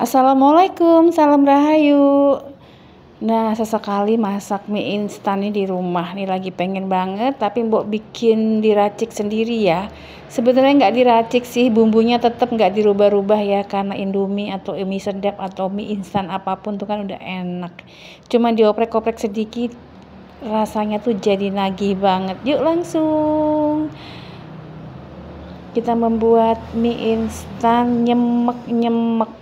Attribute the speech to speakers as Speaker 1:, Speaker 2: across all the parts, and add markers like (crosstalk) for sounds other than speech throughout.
Speaker 1: Assalamualaikum, salam rahayu. Nah, sesekali masak mie instan nih di rumah nih lagi pengen banget, tapi Mbok bikin diracik sendiri ya. Sebenarnya nggak diracik sih, bumbunya tetap nggak dirubah-rubah ya karena Indomie atau mie sedap atau mie instan apapun tuh kan udah enak. Cuma dioprek-oprek sedikit rasanya tuh jadi nagih banget. Yuk langsung kita membuat mie instan nyemek-nyemek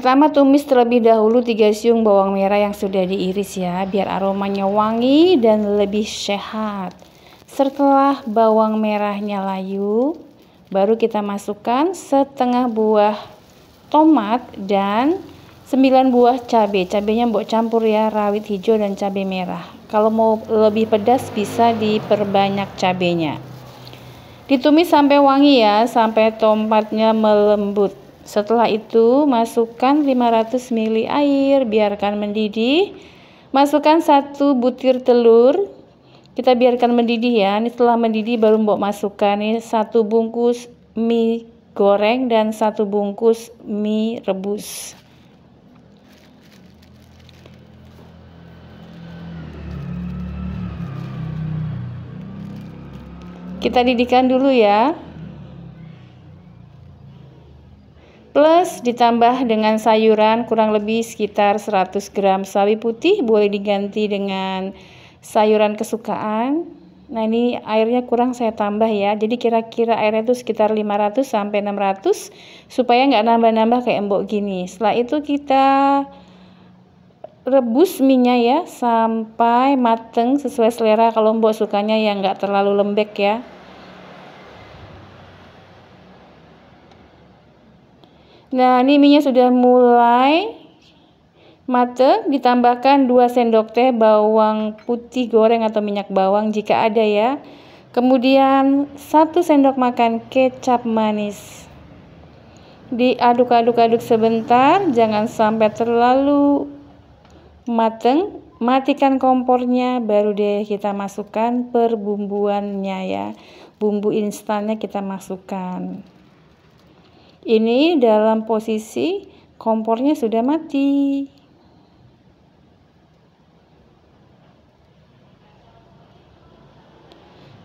Speaker 1: Pertama tumis terlebih dahulu 3 siung bawang merah yang sudah diiris ya, biar aromanya wangi dan lebih sehat. Setelah bawang merahnya layu, baru kita masukkan setengah buah tomat dan 9 buah cabai. Cabainya mbok campur ya, rawit hijau dan cabai merah. Kalau mau lebih pedas bisa diperbanyak cabainya. Ditumis sampai wangi ya, sampai tomatnya melembut. Setelah itu, masukkan 500 ml air, biarkan mendidih. Masukkan satu butir telur. Kita biarkan mendidih ya. Ini setelah mendidih baru mbok masukkan nih satu bungkus mie goreng dan satu bungkus mie rebus. Kita didihkan dulu ya. plus ditambah dengan sayuran kurang lebih sekitar 100 gram sawi putih boleh diganti dengan sayuran kesukaan Nah ini airnya kurang saya tambah ya. Jadi kira-kira airnya itu sekitar 500 sampai 600 supaya nggak nambah-nambah kayak embok gini. Setelah itu kita rebus minyak ya sampai mateng sesuai selera kalau mbok sukanya yang nggak terlalu lembek ya. Nah, ini minyak sudah mulai mateng. ditambahkan 2 sendok teh bawang putih goreng atau minyak bawang jika ada ya. Kemudian 1 sendok makan kecap manis. Diaduk-aduk-aduk sebentar, jangan sampai terlalu mateng. Matikan kompornya, baru deh kita masukkan perbumbuannya ya. Bumbu instannya kita masukkan ini dalam posisi kompornya sudah mati.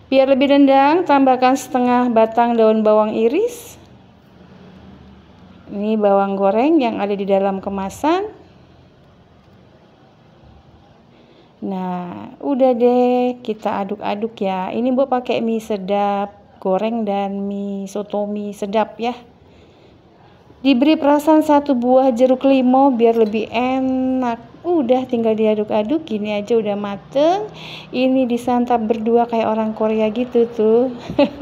Speaker 1: Biar lebih rendang, tambahkan setengah batang daun bawang iris. Ini bawang goreng yang ada di dalam kemasan. Nah, udah deh, kita aduk-aduk ya. Ini buat pakai mie sedap, goreng dan mie soto mie sedap ya. Diberi perasan satu buah jeruk limau biar lebih enak. Udah tinggal diaduk-aduk, gini aja udah mateng. Ini disantap berdua kayak orang Korea gitu tuh.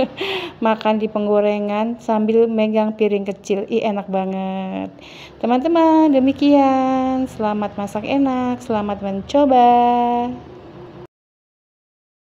Speaker 1: (laughs) Makan di penggorengan sambil megang piring kecil. Ih enak banget. Teman-teman demikian. Selamat masak enak, selamat mencoba.